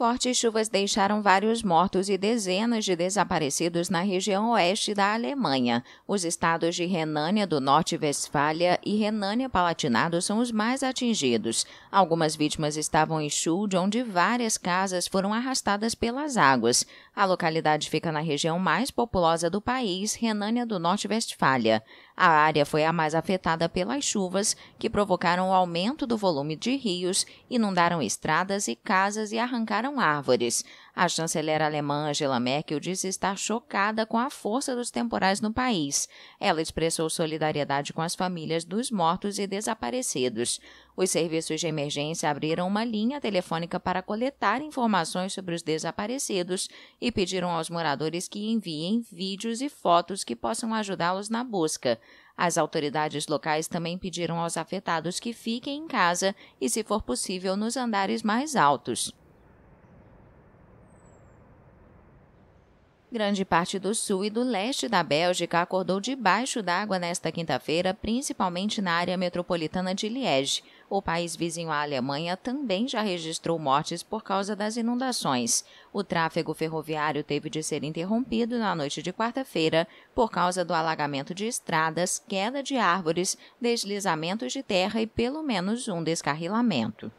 Fortes chuvas deixaram vários mortos e dezenas de desaparecidos na região oeste da Alemanha. Os estados de Renânia do Norte-Westfália e Renânia-Palatinado são os mais atingidos. Algumas vítimas estavam em Schuld, onde várias casas foram arrastadas pelas águas. A localidade fica na região mais populosa do país, Renânia do Norte-Westfália. A área foi a mais afetada pelas chuvas, que provocaram o aumento do volume de rios, inundaram estradas e casas e arrancaram árvores. A chanceler alemã Angela Merkel disse estar chocada com a força dos temporais no país. Ela expressou solidariedade com as famílias dos mortos e desaparecidos. Os serviços de emergência abriram uma linha telefônica para coletar informações sobre os desaparecidos e pediram aos moradores que enviem vídeos e fotos que possam ajudá-los na busca. As autoridades locais também pediram aos afetados que fiquem em casa e, se for possível, nos andares mais altos. Grande parte do sul e do leste da Bélgica acordou debaixo d'água nesta quinta-feira, principalmente na área metropolitana de Liege. O país vizinho à Alemanha também já registrou mortes por causa das inundações. O tráfego ferroviário teve de ser interrompido na noite de quarta-feira por causa do alagamento de estradas, queda de árvores, deslizamentos de terra e pelo menos um descarrilamento.